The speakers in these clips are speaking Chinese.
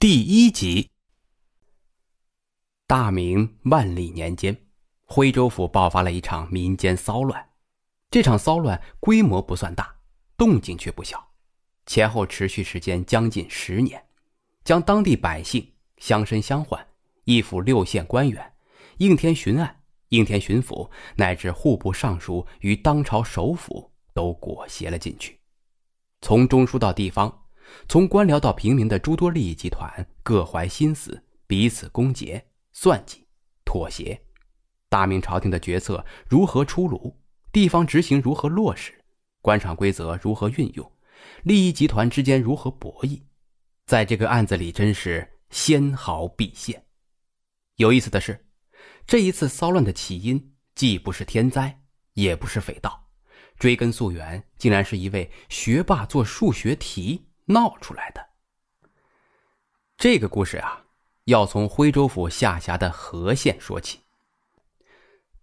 第一集。大明万历年间，徽州府爆发了一场民间骚乱。这场骚乱规模不算大，动静却不小，前后持续时间将近十年，将当地百姓、乡绅、乡宦、一府六县官员、应天巡案、应天巡抚乃至户部尚书与当朝首辅都裹挟了进去，从中枢到地方。从官僚到平民的诸多利益集团各怀心思，彼此攻讦、算计、妥协。大明朝廷的决策如何出炉？地方执行如何落实？官场规则如何运用？利益集团之间如何博弈？在这个案子里，真是纤毫毕现。有意思的是，这一次骚乱的起因既不是天灾，也不是匪盗，追根溯源，竟然是一位学霸做数学题。闹出来的。这个故事啊，要从徽州府下辖的和县说起。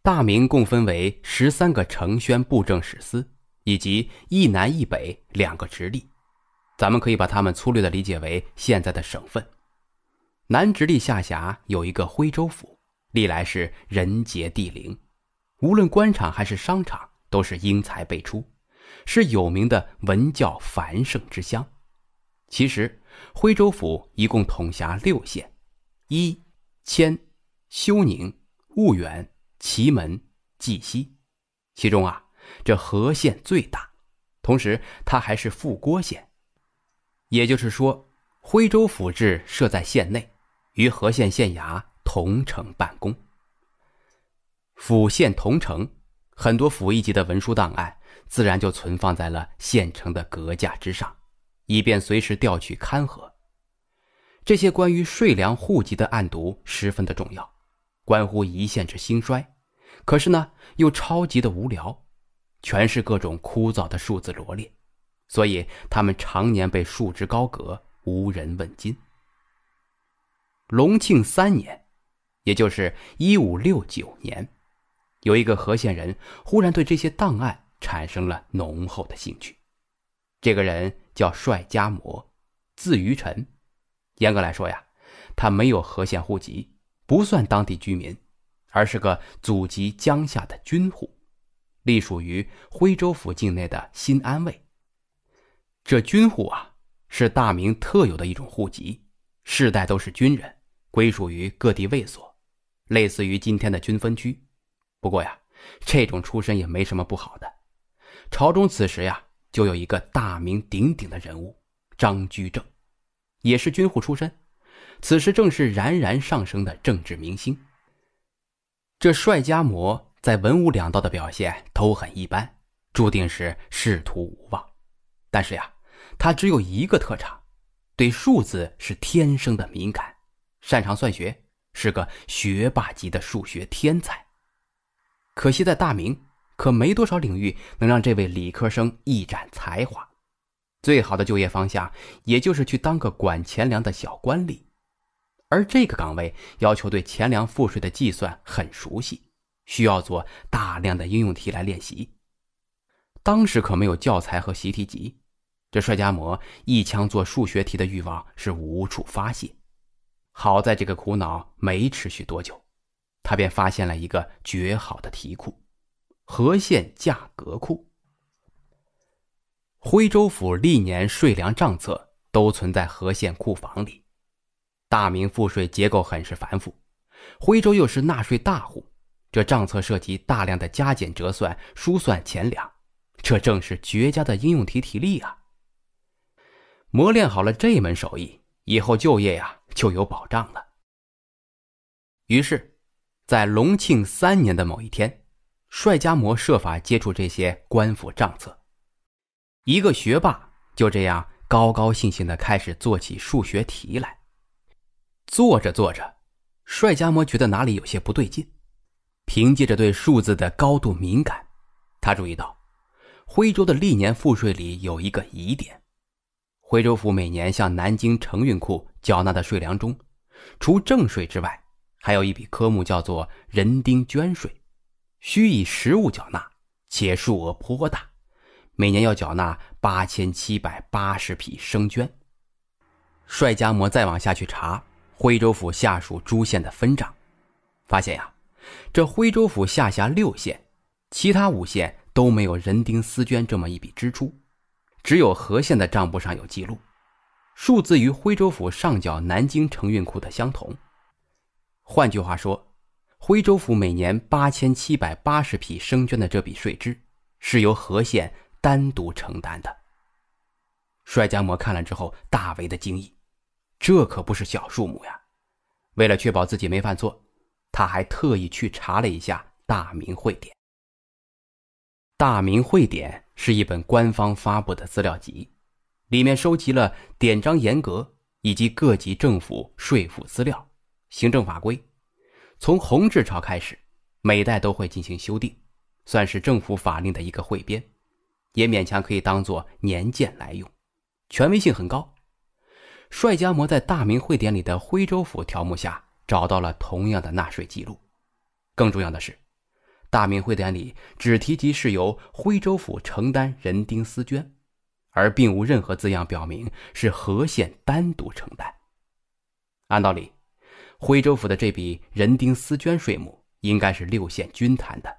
大明共分为十三个承宣布政使司，以及一南一北两个直隶。咱们可以把他们粗略的理解为现在的省份。南直隶下辖有一个徽州府，历来是人杰地灵，无论官场还是商场，都是英才辈出，是有名的文教繁盛之乡。其实，徽州府一共统辖六县：一、迁、休宁、婺源、祁门、绩溪。其中啊，这和县最大，同时它还是副郭县，也就是说，徽州府治设在县内，与和县县衙同城办公。府县同城，很多府一级的文书档案自然就存放在了县城的阁架之上。以便随时调取勘核，这些关于税粮户籍的案牍十分的重要，关乎一县之兴衰。可是呢，又超级的无聊，全是各种枯燥的数字罗列，所以他们常年被束之高阁，无人问津。隆庆三年，也就是一五六九年，有一个和县人忽然对这些档案产生了浓厚的兴趣。这个人。叫帅家模，字于臣。严格来说呀，他没有和县户籍，不算当地居民，而是个祖籍江夏的军户，隶属于徽州府境内的新安卫。这军户啊，是大明特有的一种户籍，世代都是军人，归属于各地卫所，类似于今天的军分区。不过呀，这种出身也没什么不好的。朝中此时呀。就有一个大名鼎鼎的人物，张居正，也是军户出身，此时正是冉冉上升的政治明星。这帅家模在文武两道的表现都很一般，注定是仕途无望。但是呀，他只有一个特长，对数字是天生的敏感，擅长算学，是个学霸级的数学天才。可惜在大明。可没多少领域能让这位理科生一展才华，最好的就业方向也就是去当个管钱粮的小官吏，而这个岗位要求对钱粮赋税的计算很熟悉，需要做大量的应用题来练习。当时可没有教材和习题集，这帅家模一腔做数学题的欲望是无处发泄。好在这个苦恼没持续多久，他便发现了一个绝好的题库。和县价格库，徽州府历年税粮账册都存在和县库房里。大明赋税结构很是繁复，徽州又是纳税大户，这账册涉及大量的加减折算、输算钱粮，这正是绝佳的应用题题例啊！磨练好了这门手艺，以后就业呀就有保障了。于是，在隆庆三年的某一天。帅家模设法接触这些官府账册，一个学霸就这样高高兴兴的开始做起数学题来。做着做着，帅家模觉得哪里有些不对劲。凭借着对数字的高度敏感，他注意到徽州的历年赋税里有一个疑点：徽州府每年向南京承运库缴纳的税粮中，除正税之外，还有一笔科目叫做人丁捐税。需以实物缴纳，且数额颇大，每年要缴纳八千七百八十匹生绢。帅家模再往下去查徽州府下属诸县的分账，发现呀，这徽州府下辖六县，其他五县都没有人丁私捐这么一笔支出，只有和县的账簿上有记录，数字与徽州府上缴南京承运库的相同。换句话说。徽州府每年八千七百八十匹生绢的这笔税支，是由和县单独承担的。帅家模看了之后大为的惊异，这可不是小数目呀！为了确保自己没犯错，他还特意去查了一下《大明会典》。《大明会典》是一本官方发布的资料集，里面收集了典章严格以及各级政府税赋资料、行政法规。从弘治朝开始，每代都会进行修订，算是政府法令的一个汇编，也勉强可以当做年鉴来用，权威性很高。帅家模在《大明会典》里的徽州府条目下找到了同样的纳税记录。更重要的是，《大明会典》里只提及是由徽州府承担人丁私捐，而并无任何字样表明是何县单独承担。按道理。徽州府的这笔人丁私捐税目应该是六县均摊的，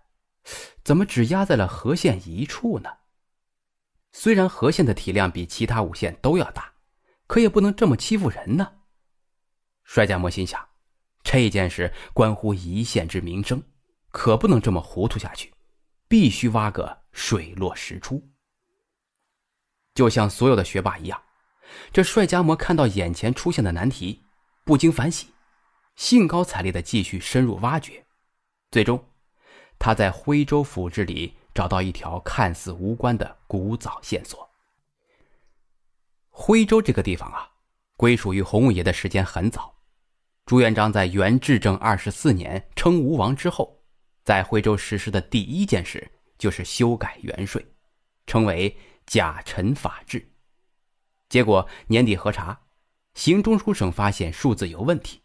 怎么只压在了和县一处呢？虽然和县的体量比其他五县都要大，可也不能这么欺负人呢。帅家摩心想，这件事关乎一县之民生，可不能这么糊涂下去，必须挖个水落石出。就像所有的学霸一样，这帅家摩看到眼前出现的难题，不禁反省：兴高采烈地继续深入挖掘，最终，他在徽州府志里找到一条看似无关的古早线索。徽州这个地方啊，归属于洪武爷的时间很早。朱元璋在元至正二十四年称吴王之后，在徽州实施的第一件事就是修改元税，称为甲辰法制。结果年底核查，行中书省发现数字有问题。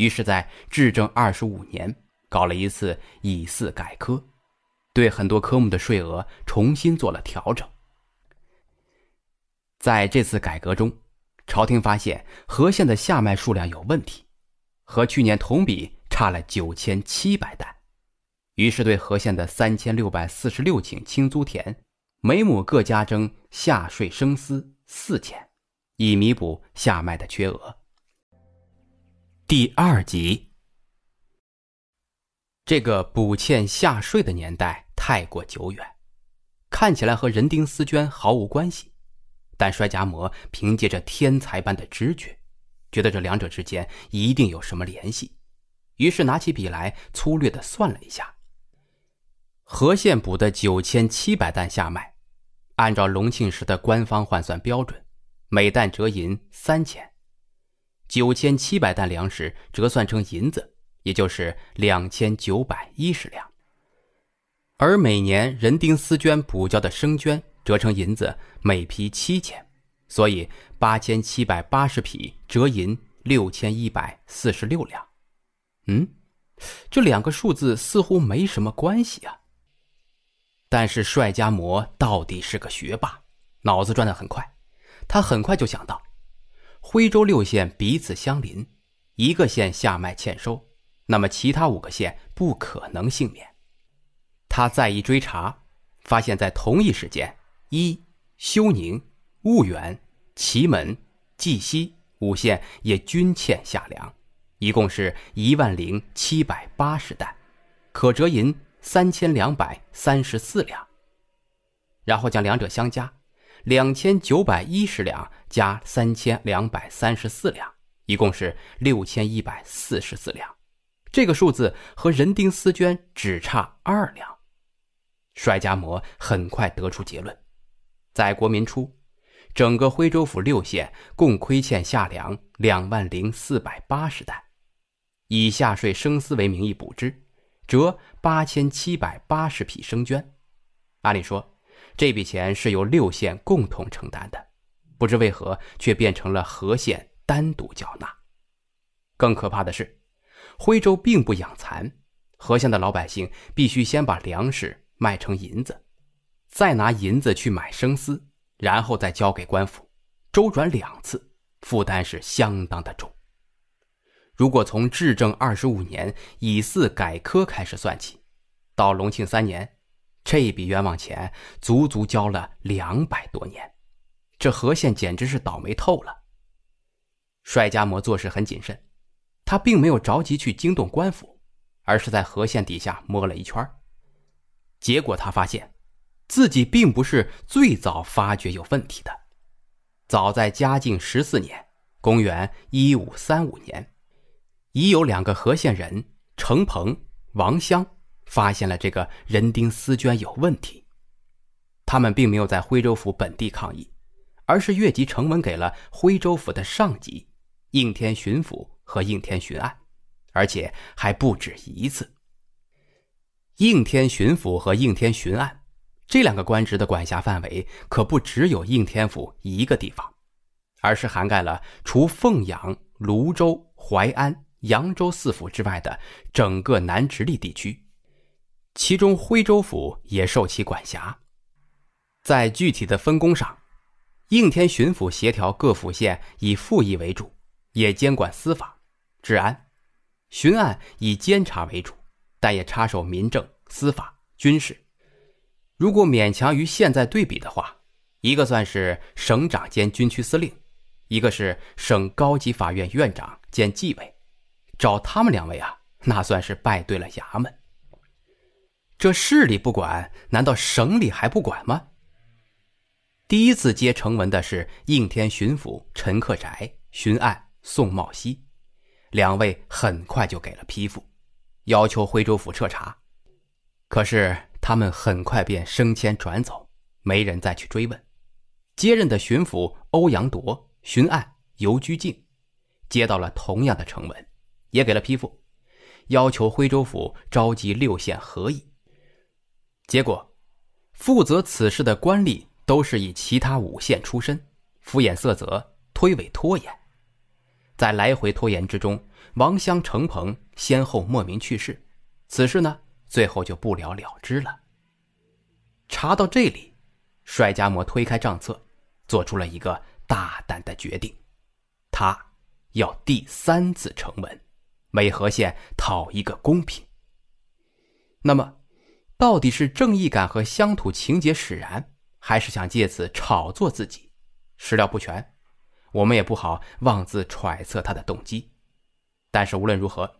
于是，在至正二十五年，搞了一次以四改科，对很多科目的税额重新做了调整。在这次改革中，朝廷发现河县的夏麦数量有问题，和去年同比差了九千七百担，于是对河县的三千六百四十六顷青租田，每亩各加征夏税生丝四钱，以弥补夏麦的缺额。第二集，这个补欠下税的年代太过久远，看起来和人丁丝绢毫无关系，但衰家模凭借着天才般的直觉，觉得这两者之间一定有什么联系，于是拿起笔来粗略的算了一下，和县补的九千七百担下麦，按照隆庆时的官方换算标准，每担折银三千。九千七百担粮食折算成银子，也就是两千九百一十两。而每年人丁私捐补交的生绢折成银子，每匹七千，所以八千七百八十匹折银六千一百四十六两。嗯，这两个数字似乎没什么关系啊。但是帅家模到底是个学霸，脑子转得很快，他很快就想到。徽州六县彼此相邻，一个县下麦欠收，那么其他五个县不可能幸免。他再一追查，发现在同一时间，一休宁、婺源、祁门、绩溪五县也均欠下粮，一共是一万零七百八十担，可折银三千两百三十四两。然后将两者相加。两千九百一十两加三千两百三十四两，一共是六千一百四十四两。这个数字和人丁丝绢只差二两。帅家模很快得出结论：在国民初，整个徽州府六县共亏欠夏粮两万零四百八十担，以下税生丝为名义补支，折八千七百八十匹生绢。按理说。这笔钱是由六县共同承担的，不知为何却变成了和县单独缴纳。更可怕的是，徽州并不养蚕，和县的老百姓必须先把粮食卖成银子，再拿银子去买生丝，然后再交给官府，周转两次，负担是相当的重。如果从至正二十五年以四改科开始算起，到隆庆三年。这笔冤枉钱足足交了两百多年，这何县简直是倒霉透了。帅家模做事很谨慎，他并没有着急去惊动官府，而是在河县底下摸了一圈结果他发现，自己并不是最早发觉有问题的。早在嘉靖十四年（公元1535年），已有两个何县人程鹏、王香。发现了这个人丁思娟有问题，他们并没有在徽州府本地抗议，而是越级呈文给了徽州府的上级，应天巡抚和应天巡案，而且还不止一次。应天巡抚和应天巡案这两个官职的管辖范围可不只有应天府一个地方，而是涵盖了除凤阳、泸州、淮安、扬州四府之外的整个南直隶地区。其中徽州府也受其管辖，在具体的分工上，应天巡抚协调各府县以赋役为主，也监管司法、治安；巡案以监察为主，但也插手民政、司法、军事。如果勉强与现在对比的话，一个算是省长兼军区司令，一个是省高级法院院长兼纪委，找他们两位啊，那算是拜对了衙门。这市里不管，难道省里还不管吗？第一次接成文的是应天巡抚陈克宅、巡案宋茂熙，两位很快就给了批复，要求徽州府彻查。可是他们很快便升迁转走，没人再去追问。接任的巡抚欧阳铎、巡案尤居静，接到了同样的成文，也给了批复，要求徽州府召集六县合议。结果，负责此事的官吏都是以其他五县出身，敷衍塞责，推诿拖延，在来回拖延之中，王襄程鹏先后莫名去世，此事呢，最后就不了了之了。查到这里，帅家模推开账册，做出了一个大胆的决定，他要第三次呈文，每和县讨一个公平。那么。到底是正义感和乡土情结使然，还是想借此炒作自己？史料不全，我们也不好妄自揣测他的动机。但是无论如何，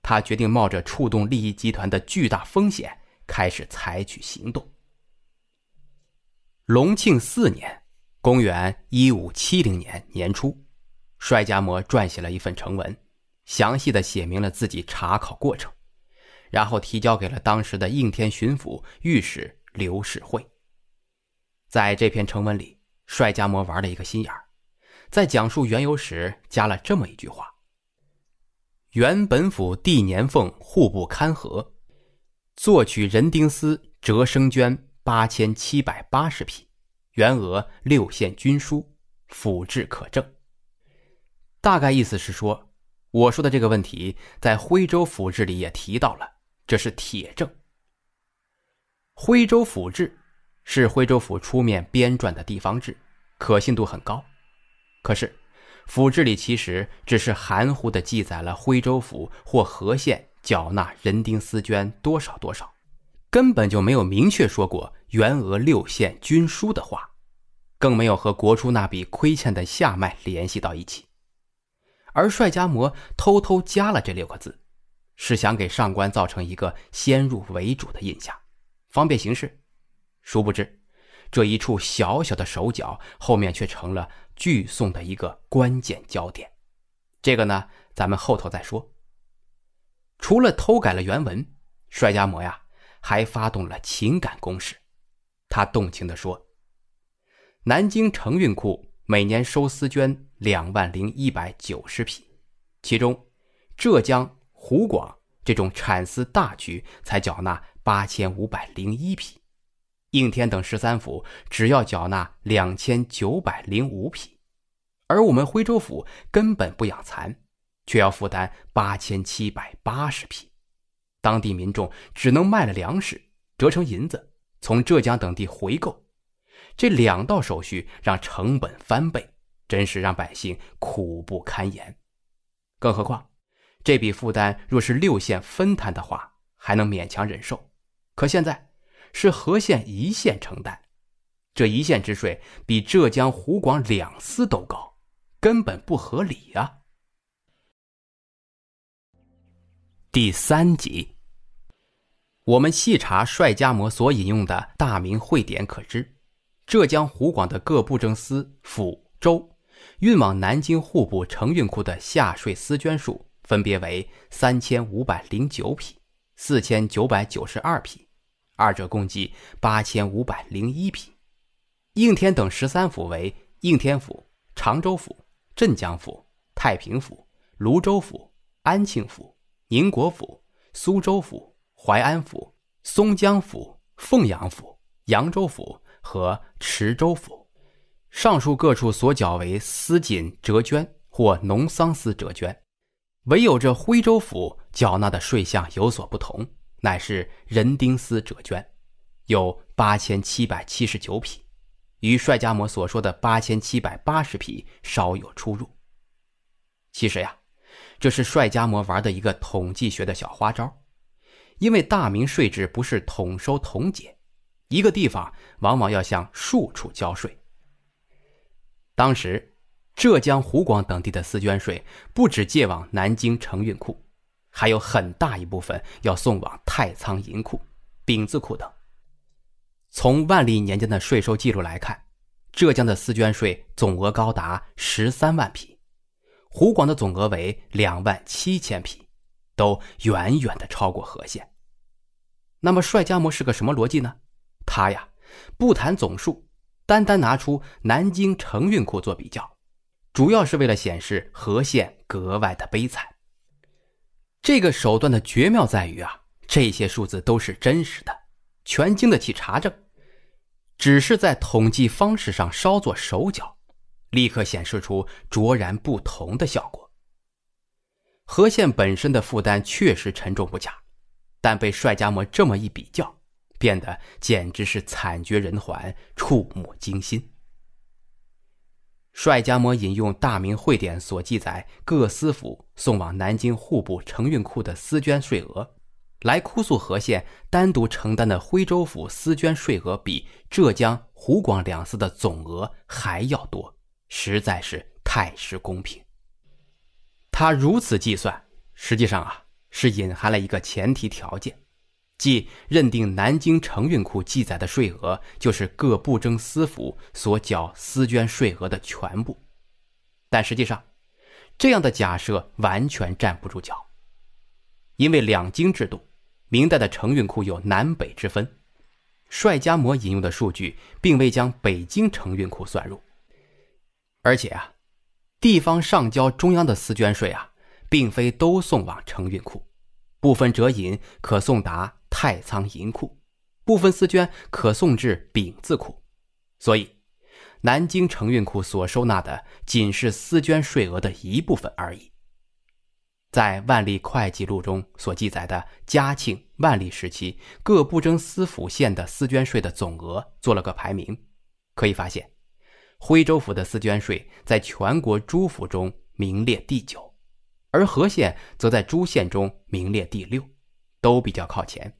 他决定冒着触动利益集团的巨大风险，开始采取行动。隆庆四年，公元一五七零年年初，帅家模撰写了一份成文，详细的写明了自己查考过程。然后提交给了当时的应天巡抚御史刘世惠。在这篇成文里，帅家模玩了一个心眼，在讲述缘由时加了这么一句话：“原本府地年俸户部勘合，作取人丁司折生绢八千七百八十匹，原额六县军书府志可证。”大概意思是说，我说的这个问题在徽州府志里也提到了。这是铁证，《徽州府志》是徽州府出面编撰的地方志，可信度很高。可是，府志里其实只是含糊的记载了徽州府或和县缴纳人丁私绢多少多少，根本就没有明确说过员额六县均输的话，更没有和国初那笔亏欠的下脉联系到一起。而帅家模偷偷加了这六个字。是想给上官造成一个先入为主的印象，方便行事。殊不知，这一处小小的手脚，后面却成了聚送的一个关键焦点。这个呢，咱们后头再说。除了偷改了原文，帅家模呀，还发动了情感攻势。他动情地说：“南京承运库每年收丝绢两万零一百九十匹，其中浙江。”湖广这种产丝大局才缴纳八千五百零一匹，应天等十三府只要缴纳两千九百零五匹，而我们徽州府根本不养蚕，却要负担八千七百八十匹，当地民众只能卖了粮食折成银子，从浙江等地回购，这两道手续让成本翻倍，真是让百姓苦不堪言，更何况。这笔负担若是六县分摊的话，还能勉强忍受；可现在是河县一县承担，这一县之税比浙江、湖广两司都高，根本不合理呀。第三集，我们细查帅家模所引用的《大明会典》可知，浙江、湖广的各布政司、府、州，运往南京户部承运库的下税司捐数。分别为三千五百零九匹，四千九百九十二匹，二者共计八千五百零一匹。应天等十三府为应天府、常州府、镇江府、太平府、泸州府、安庆府、宁国府、苏州府、淮安府、松江府、凤阳府、扬州府和池州府。上述各处所缴为丝锦折绢或农桑丝折绢。唯有这徽州府缴纳的税项有所不同，乃是人丁司者捐，有八千七百七十九匹，与帅家模所说的八千七百八十匹稍有出入。其实呀，这是帅家模玩的一个统计学的小花招，因为大明税制不是统收统解，一个地方往往要向数处交税。当时。浙江、湖广等地的私捐税不止借往南京承运库，还有很大一部分要送往太仓银库、丙字库等。从万历年间的税收记录来看，浙江的私捐税总额高达十三万匹，湖广的总额为两万七千匹，都远远的超过河县。那么，帅家模是个什么逻辑呢？他呀，不谈总数，单单拿出南京承运库做比较。主要是为了显示何县格外的悲惨。这个手段的绝妙在于啊，这些数字都是真实的，全经得起查证，只是在统计方式上稍做手脚，立刻显示出卓然不同的效果。何县本身的负担确实沉重不假，但被帅家模这么一比较，变得简直是惨绝人寰、触目惊心。帅家摩引用《大明会典》所记载各司府送往南京户部承运库的丝绢税额，来哭诉河县单独承担的徽州府丝绢税额比浙江、湖广两司的总额还要多，实在是太失公平。他如此计算，实际上啊是隐含了一个前提条件。即认定南京承运库记载的税额就是各不征司府所缴私捐税额的全部，但实际上，这样的假设完全站不住脚，因为两京制度，明代的承运库有南北之分，帅家模引用的数据并未将北京承运库算入，而且啊，地方上交中央的私捐税啊，并非都送往承运库，部分折引可送达。太仓银库部分丝绢可送至丙字库，所以南京承运库所收纳的仅是丝绢税额的一部分而已。在《万历会计录》中所记载的嘉庆、万历时期各不征私府县的丝绢税的总额做了个排名，可以发现，徽州府的丝绢税在全国诸府中名列第九，而和县则在诸县中名列第六，都比较靠前。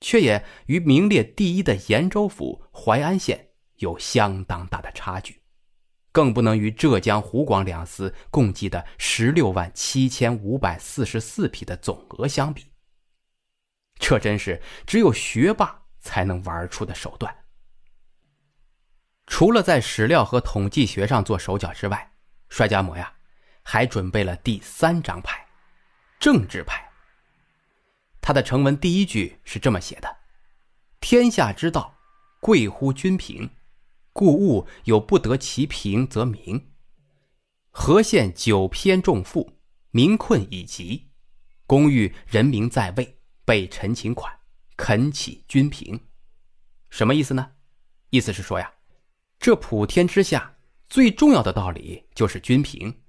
却也与名列第一的延州府淮安县有相当大的差距，更不能与浙江、湖广两司共计的十六万七千五百四十四匹的总额相比。这真是只有学霸才能玩出的手段。除了在史料和统计学上做手脚之外，帅家模呀，还准备了第三张牌——政治牌。他的成文第一句是这么写的：“天下之道，贵乎君平，故物有不得其平则鸣。河县九偏重赋，民困已极，公欲人民在位，被陈秦款，恳起君平。”什么意思呢？意思是说呀，这普天之下最重要的道理就是君平。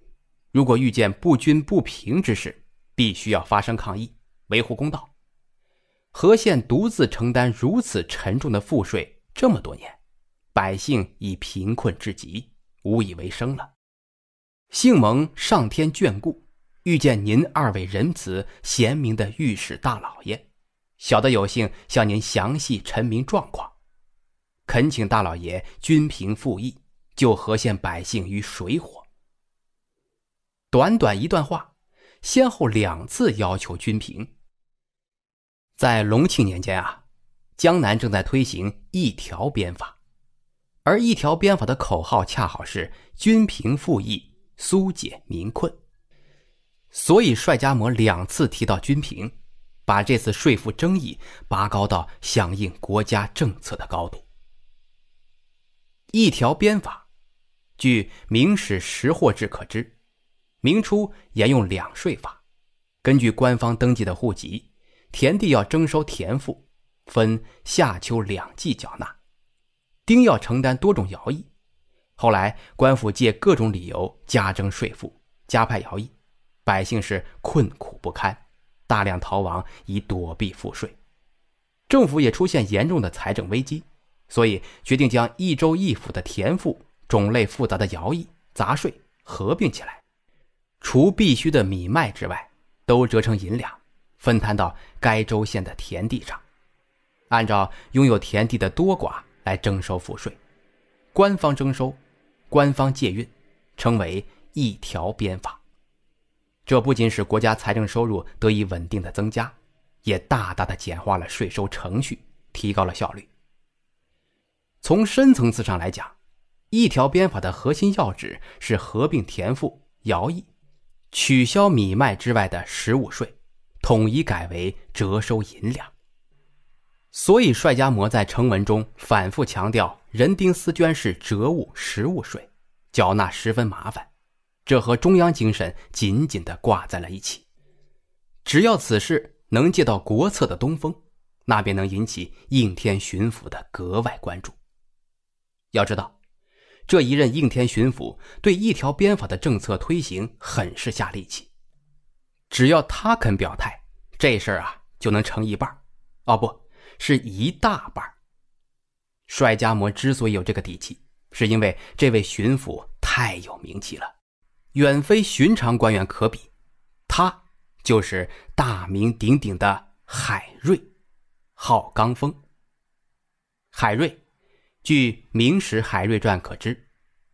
如果遇见不均不平之事，必须要发生抗议。维护公道，何县独自承担如此沉重的赋税这么多年，百姓已贫困至极，无以为生了。幸蒙上天眷顾，遇见您二位仁慈贤明的御史大老爷，小的有幸向您详细陈明状况，恳请大老爷君平复议，救何县百姓于水火。短短一段话，先后两次要求君平。在隆庆年间啊，江南正在推行一条鞭法，而一条鞭法的口号恰好是“均平富役，苏解民困”。所以帅家模两次提到均平，把这次税赋争议拔高到响应国家政策的高度。一条鞭法，据《明史实货志》可知，明初沿用两税法，根据官方登记的户籍。田地要征收田赋，分夏秋两季缴纳。丁要承担多种徭役。后来官府借各种理由加征税赋、加派徭役，百姓是困苦不堪，大量逃亡以躲避赋税。政府也出现严重的财政危机，所以决定将一州一府的田赋、种类复杂的徭役、杂税合并起来，除必须的米麦之外，都折成银两。分摊到该州县的田地上，按照拥有田地的多寡来征收赋税，官方征收，官方借运，称为“一条编法”。这不仅使国家财政收入得以稳定的增加，也大大的简化了税收程序，提高了效率。从深层次上来讲，“一条编法”的核心要旨是合并田赋、徭役，取消米麦之外的实物税。统一改为折收银两，所以帅家模在成文中反复强调，人丁私捐是折物实物税，缴纳十分麻烦，这和中央精神紧紧的挂在了一起。只要此事能借到国策的东风，那便能引起应天巡抚的格外关注。要知道，这一任应天巡抚对一条鞭法的政策推行很是下力气。只要他肯表态，这事儿啊就能成一半儿，哦，不是一大半儿。帅家模之所以有这个底气，是因为这位巡抚太有名气了，远非寻常官员可比。他就是大名鼎鼎的海瑞，号刚峰。海瑞，据《明史·海瑞传》可知，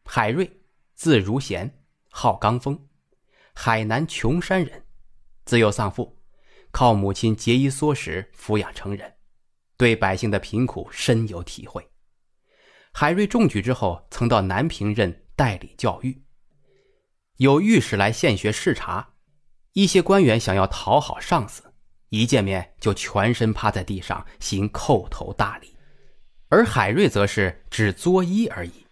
海瑞字如贤，号刚峰，海南琼山人。自幼丧父，靠母亲节衣缩食抚养成人，对百姓的贫苦深有体会。海瑞中举之后，曾到南平任代理教育。有御史来献学视察，一些官员想要讨好上司，一见面就全身趴在地上行叩头大礼，而海瑞则是只作揖而已。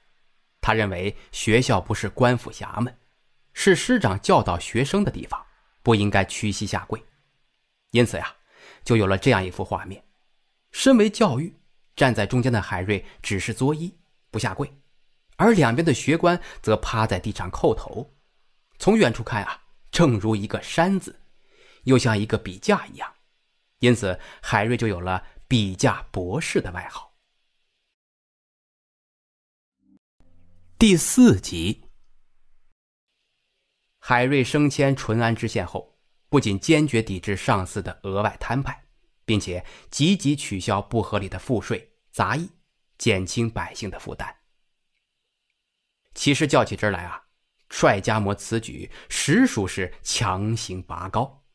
他认为学校不是官府衙门，是师长教导学生的地方。不应该屈膝下跪，因此呀，就有了这样一幅画面：身为教育站在中间的海瑞只是作揖不下跪，而两边的学官则趴在地上叩头。从远处看啊，正如一个山字，又像一个笔架一样，因此海瑞就有了“笔架博士”的外号。第四集。海瑞升迁淳安知县后，不仅坚决抵制上司的额外摊派，并且积极取消不合理的赋税杂役，减轻百姓的负担。其实，较起真来啊，帅家模此举实属是强行拔高，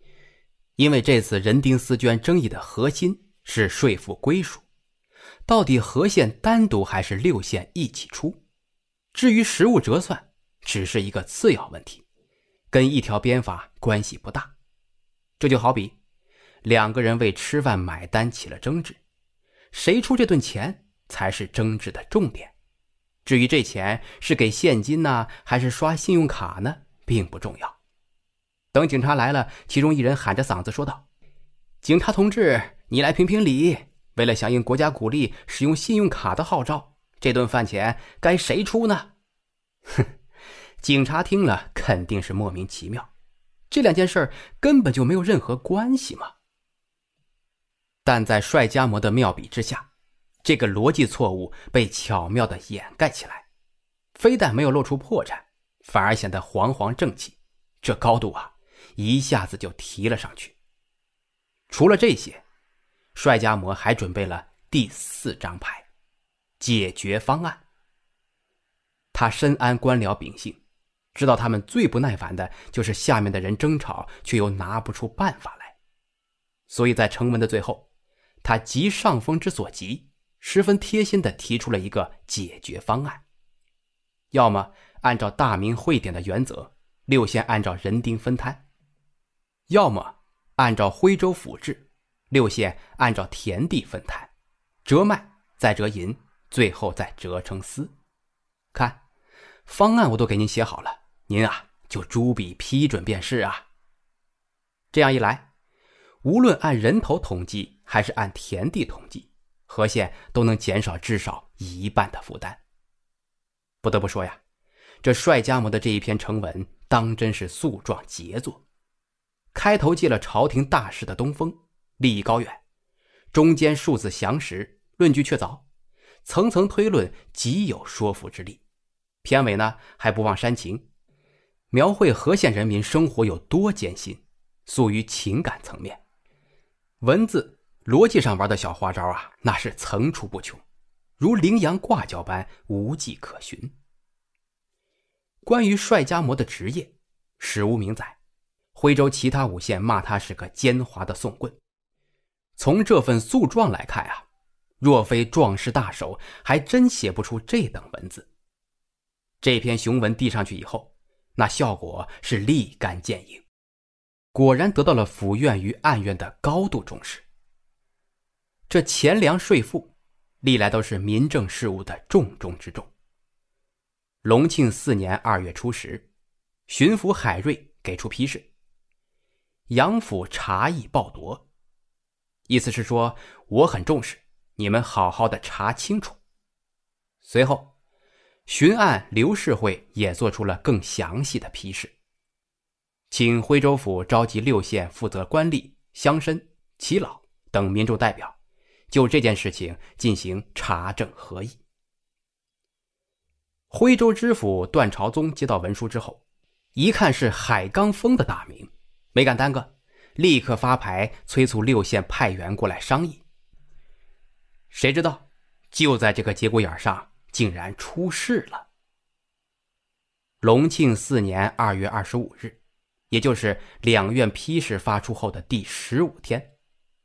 因为这次人丁私捐争议的核心是税赋归属，到底何县单独还是六县一起出？至于实物折算，只是一个次要问题。跟一条鞭法关系不大，这就好比两个人为吃饭买单起了争执，谁出这顿钱才是争执的重点，至于这钱是给现金呢，还是刷信用卡呢，并不重要。等警察来了，其中一人喊着嗓子说道：“警察同志，你来评评理，为了响应国家鼓励使用信用卡的号召，这顿饭钱该谁出呢？”哼。警察听了肯定是莫名其妙，这两件事根本就没有任何关系嘛。但在帅家模的妙笔之下，这个逻辑错误被巧妙的掩盖起来，非但没有露出破绽，反而显得煌煌正气，这高度啊，一下子就提了上去。除了这些，帅家模还准备了第四张牌，解决方案。他深谙官僚秉性。知道他们最不耐烦的就是下面的人争吵，却又拿不出办法来，所以在城门的最后，他急上峰之所急，十分贴心地提出了一个解决方案：要么按照大明会典的原则，六县按照人丁分摊；要么按照徽州府制，六县按照田地分摊，折麦再折银，最后再折成丝。看，方案我都给您写好了。您啊，就朱笔批准便是啊。这样一来，无论按人头统计还是按田地统计，和县都能减少至少一半的负担。不得不说呀，这帅家模的这一篇成文，当真是诉状杰作。开头借了朝廷大事的东风，立意高远；中间数字详实，论据确凿，层层推论极有说服之力。片尾呢，还不忘煽情。描绘和县人民生活有多艰辛，诉于情感层面，文字逻辑上玩的小花招啊，那是层出不穷，如羚羊挂角般无迹可寻。关于帅家模的职业，史无名载，徽州其他五县骂他是个奸猾的讼棍。从这份诉状来看啊，若非壮士大手，还真写不出这等文字。这篇雄文递上去以后。那效果是立竿见影，果然得到了府院与案院的高度重视。这钱粮税赋，历来都是民政事务的重中之重。隆庆四年二月初十，巡抚海瑞给出批示：“杨府查议报夺”，意思是说我很重视，你们好好的查清楚。随后。巡按刘世会也做出了更详细的批示，请徽州府召集六县负责官吏、乡绅、耆老等民众代表，就这件事情进行查证合议。徽州知府段朝宗接到文书之后，一看是海刚峰的大名，没敢耽搁，立刻发牌催促六县派员过来商议。谁知道，就在这个节骨眼上。竟然出事了！隆庆四年二月二十五日，也就是两院批示发出后的第十五天，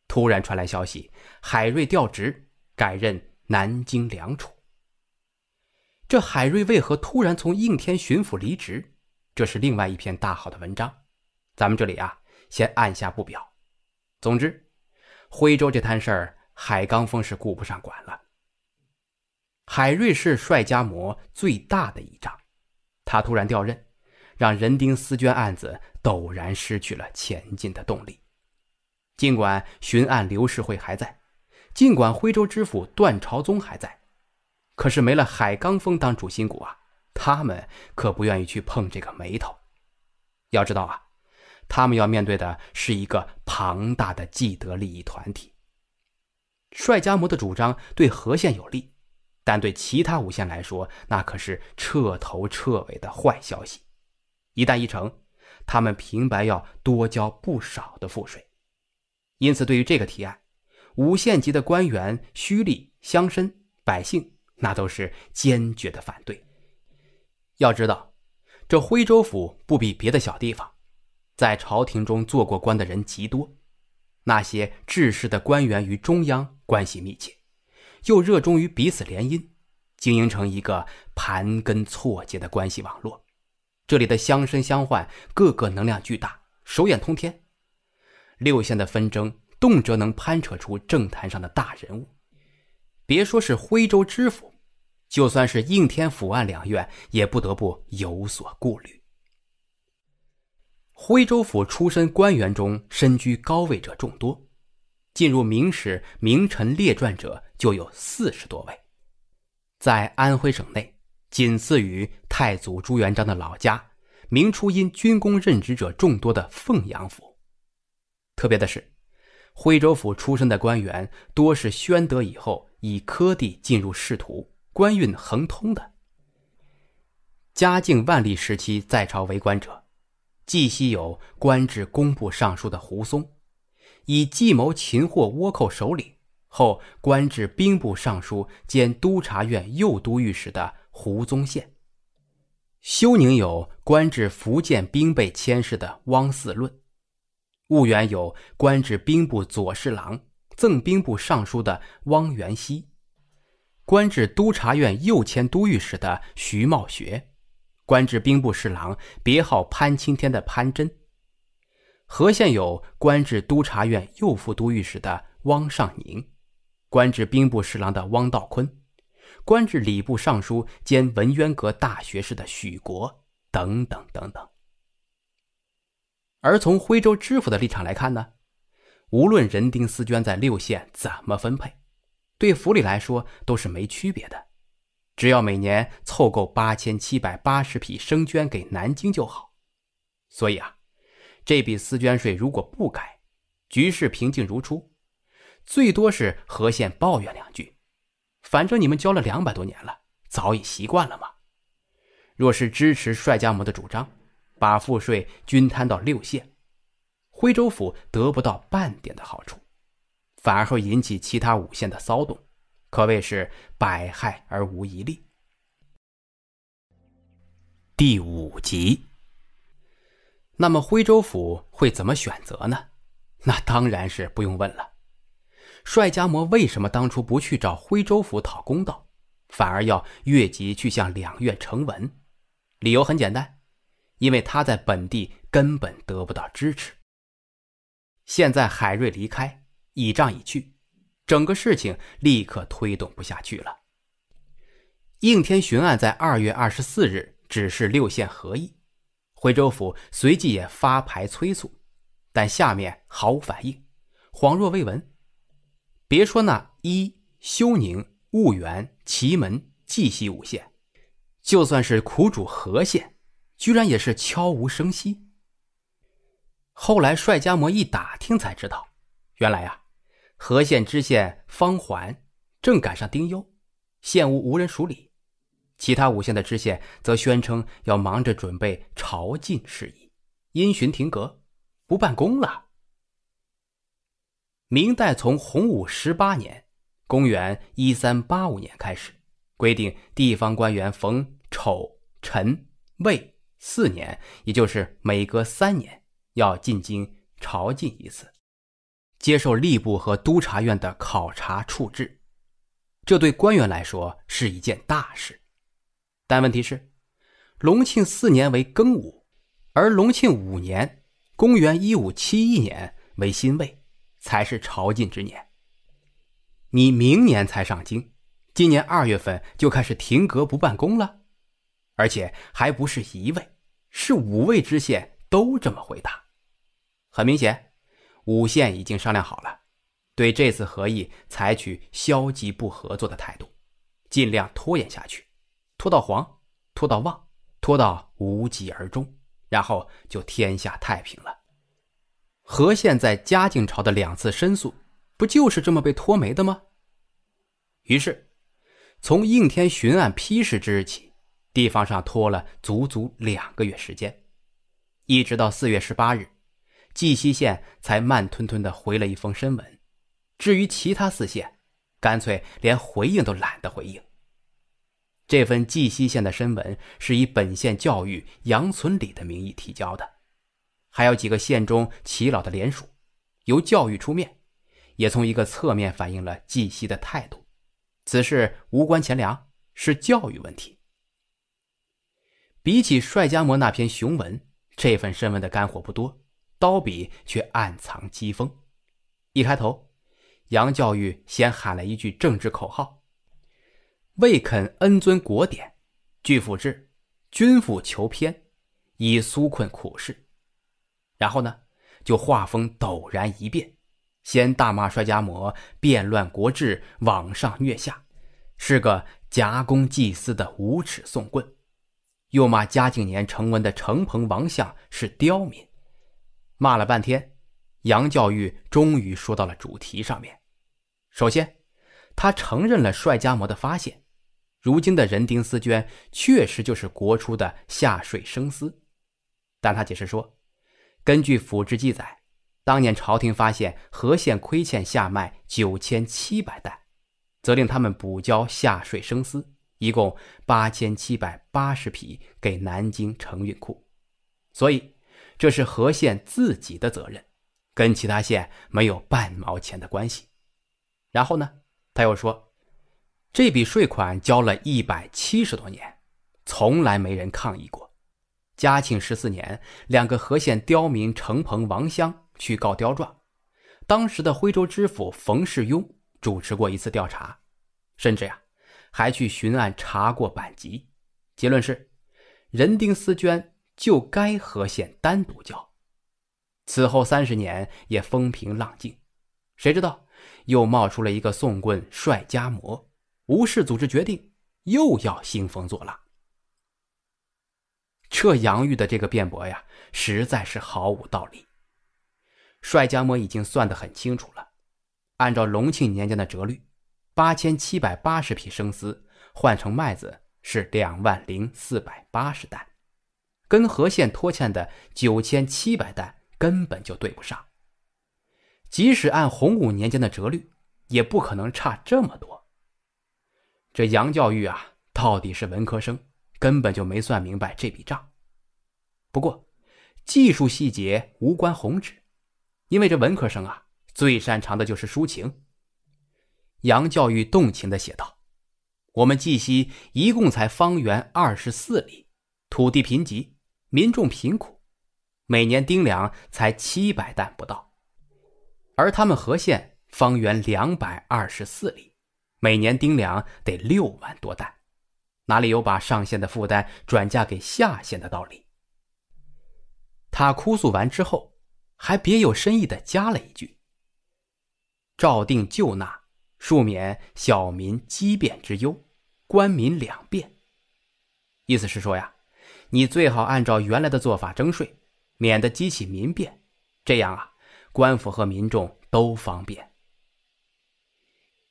突然传来消息：海瑞调职，改任南京粮储。这海瑞为何突然从应天巡抚离职？这是另外一篇大好的文章，咱们这里啊，先按下不表。总之，徽州这摊事儿，海刚峰是顾不上管了。海瑞是帅家模最大的一仗，他突然调任，让人丁私捐案子陡然失去了前进的动力。尽管巡案刘世会还在，尽管徽州知府段朝宗还在，可是没了海刚峰当主心骨啊，他们可不愿意去碰这个霉头。要知道啊，他们要面对的是一个庞大的既得利益团体。帅家模的主张对和县有利。但对其他五县来说，那可是彻头彻尾的坏消息。一旦一成，他们平白要多交不少的赋税。因此，对于这个提案，五县级的官员、胥吏、乡绅、百姓，那都是坚决的反对。要知道，这徽州府不比别的小地方，在朝廷中做过官的人极多，那些治世的官员与中央关系密切。又热衷于彼此联姻，经营成一个盘根错节的关系网络。这里的相生相换，个个能量巨大，手眼通天。六线的纷争，动辄能攀扯出政坛上的大人物。别说是徽州知府，就算是应天府案两院，也不得不有所顾虑。徽州府出身官员中，身居高位者众多，进入《明史》名臣列传者。就有四十多位，在安徽省内，仅次于太祖朱元璋的老家明初因军功任职者众多的凤阳府。特别的是，徽州府出身的官员多是宣德以后以科第进入仕途、官运亨通的。嘉靖、万历时期在朝为官者，既稀有官至工部尚书的胡松，以计谋擒获倭寇首领。后官至兵部尚书兼督察院右都御史的胡宗宪，休宁有官至福建兵备佥事的汪四论，婺源有官至兵部左侍郎、赠兵部尚书的汪元熙，官至督察院右迁都御史的徐茂学，官至兵部侍郎、别号潘青天的潘真，和县有官至督察院右副都御史的汪尚宁。官至兵部侍郎的汪道坤，官至礼部尚书兼文渊阁大学士的许国，等等等等。而从徽州知府的立场来看呢，无论人丁私捐在六县怎么分配，对府里来说都是没区别的，只要每年凑够八千七百八十匹生绢给南京就好。所以啊，这笔丝捐税如果不改，局势平静如初。最多是和县抱怨两句，反正你们交了两百多年了，早已习惯了吗？若是支持帅家母的主张，把赋税均摊到六县，徽州府得不到半点的好处，反而会引起其他五县的骚动，可谓是百害而无一利。第五集，那么徽州府会怎么选择呢？那当然是不用问了。帅家模为什么当初不去找徽州府讨公道，反而要越级去向两院呈文？理由很简单，因为他在本地根本得不到支持。现在海瑞离开，倚仗已去，整个事情立刻推动不下去了。应天巡案在二月二十四日指示六县合议，徽州府随即也发牌催促，但下面毫无反应，恍若未闻。别说那一休宁婺源祁门绩溪五县，就算是苦主和县，居然也是悄无声息。后来帅家模一打听才知道，原来呀，和县知县方环正赶上丁忧，县务无人署理；其他五县的知县则宣称要忙着准备朝觐事宜，因循停阁，不办公了。明代从洪武十八年，公元一三八五年开始，规定地方官员逢丑、辰、未四年，也就是每隔三年，要进京朝觐一次，接受吏部和督察院的考察处置。这对官员来说是一件大事，但问题是，隆庆四年为庚午，而隆庆五年，公元一五七一年为辛未。才是朝觐之年。你明年才上京，今年二月份就开始停阁不办公了，而且还不是一位，是五位知县都这么回答。很明显，五县已经商量好了，对这次合议采取消极不合作的态度，尽量拖延下去，拖到黄，拖到旺，拖到无疾而终，然后就天下太平了。和县在嘉靖朝的两次申诉，不就是这么被拖没的吗？于是，从应天巡案批示之日起，地方上拖了足足两个月时间，一直到四月十八日，绩溪县才慢吞吞的回了一封申文。至于其他四县，干脆连回应都懒得回应。这份绩溪县的申文是以本县教育杨存礼的名义提交的。还有几个县中耆老的联署，由教育出面，也从一个侧面反映了季西的态度。此事无关钱粮，是教育问题。比起帅家模那篇雄文，这份申文的干货不多，刀笔却暗藏机锋。一开头，杨教育先喊了一句政治口号：“未肯恩遵国典，拒辅制，君府求偏，以纾困苦事。”然后呢，就画风陡然一变，先大骂帅家模变乱国志，网上虐下，是个夹公济私的无耻送棍；又骂嘉靖年成文的程鹏、王相是刁民。骂了半天，杨教育终于说到了主题上面。首先，他承认了帅家模的发现，如今的人丁丝绢确实就是国初的下水生丝，但他解释说。根据府志记载，当年朝廷发现河县亏欠下麦九千七百担，责令他们补交下税生丝，一共八千七百八十匹给南京承运库。所以，这是河县自己的责任，跟其他县没有半毛钱的关系。然后呢，他又说，这笔税款交了一百七十多年，从来没人抗议过。嘉庆十四年，两个和县刁民程鹏、王香去告刁状。当时的徽州知府冯世庸主持过一次调查，甚至呀，还去巡案查过板籍。结论是，人丁丝绢就该和县单独交。此后三十年也风平浪静。谁知道，又冒出了一个宋棍帅家模，吴氏组织决定，又要兴风作浪。这杨玉的这个辩驳呀，实在是毫无道理。帅家模已经算得很清楚了，按照隆庆年间的折率，八千七百八十匹生丝换成麦子是两万零四百八十担，跟和县拖欠的九千七百担根本就对不上。即使按洪武年间的折率，也不可能差这么多。这杨教育啊，到底是文科生。根本就没算明白这笔账，不过技术细节无关宏旨，因为这文科生啊最擅长的就是抒情。杨教育动情的写道：“我们绩溪一共才方圆二十四里，土地贫瘠，民众贫苦，每年丁粮才七百担不到，而他们河县方圆两百二十四里，每年丁粮得六万多担。”哪里有把上线的负担转嫁给下线的道理？他哭诉完之后，还别有深意的加了一句：“照定旧纳，庶免小民积变之忧，官民两变。”意思是说呀，你最好按照原来的做法征税，免得激起民变。这样啊，官府和民众都方便。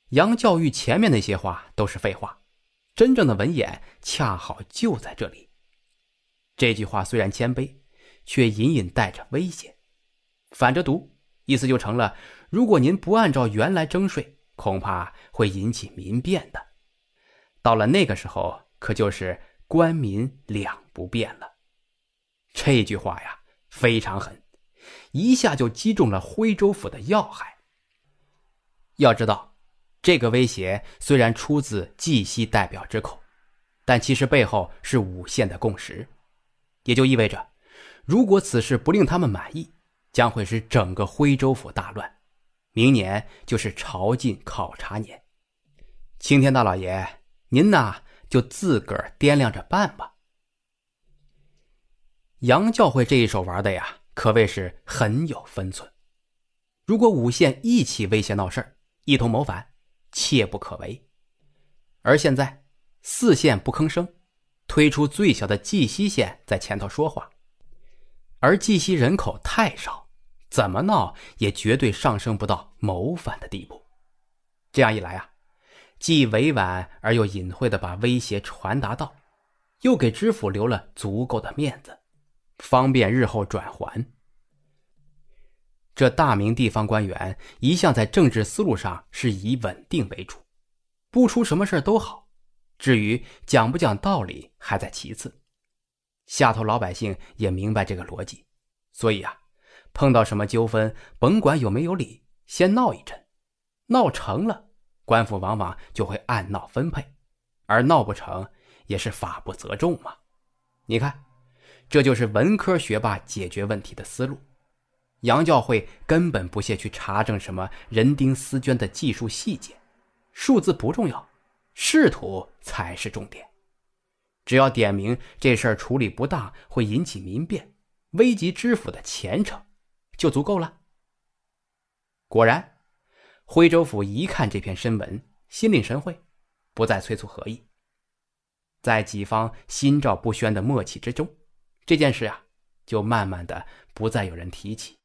杨教育前面那些话都是废话。真正的文眼恰好就在这里。这句话虽然谦卑，却隐隐带着威胁。反着读，意思就成了：如果您不按照原来征税，恐怕会引起民变的。到了那个时候，可就是官民两不变了。这句话呀，非常狠，一下就击中了徽州府的要害。要知道。这个威胁虽然出自绩溪代表之口，但其实背后是五县的共识，也就意味着，如果此事不令他们满意，将会使整个徽州府大乱。明年就是朝觐考察年，青天大老爷，您呐就自个儿掂量着办吧。杨教诲这一手玩的呀，可谓是很有分寸。如果五县一起威胁闹事儿，一同谋反。切不可为，而现在四县不吭声，推出最小的绩溪县在前头说话，而绩溪人口太少，怎么闹也绝对上升不到谋反的地步。这样一来啊，既委婉而又隐晦的把威胁传达到，又给知府留了足够的面子，方便日后转还。这大明地方官员一向在政治思路上是以稳定为主，不出什么事都好，至于讲不讲道理还在其次。下头老百姓也明白这个逻辑，所以啊，碰到什么纠纷，甭管有没有理，先闹一阵，闹成了，官府往往就会按闹分配；而闹不成，也是法不责众嘛。你看，这就是文科学霸解决问题的思路。杨教会根本不屑去查证什么人丁私捐的技术细节，数字不重要，仕途才是重点。只要点名这事儿处理不大会引起民变，危及知府的前程，就足够了。果然，徽州府一看这篇申文，心领神会，不再催促何意。在几方心照不宣的默契之中，这件事啊，就慢慢的不再有人提起。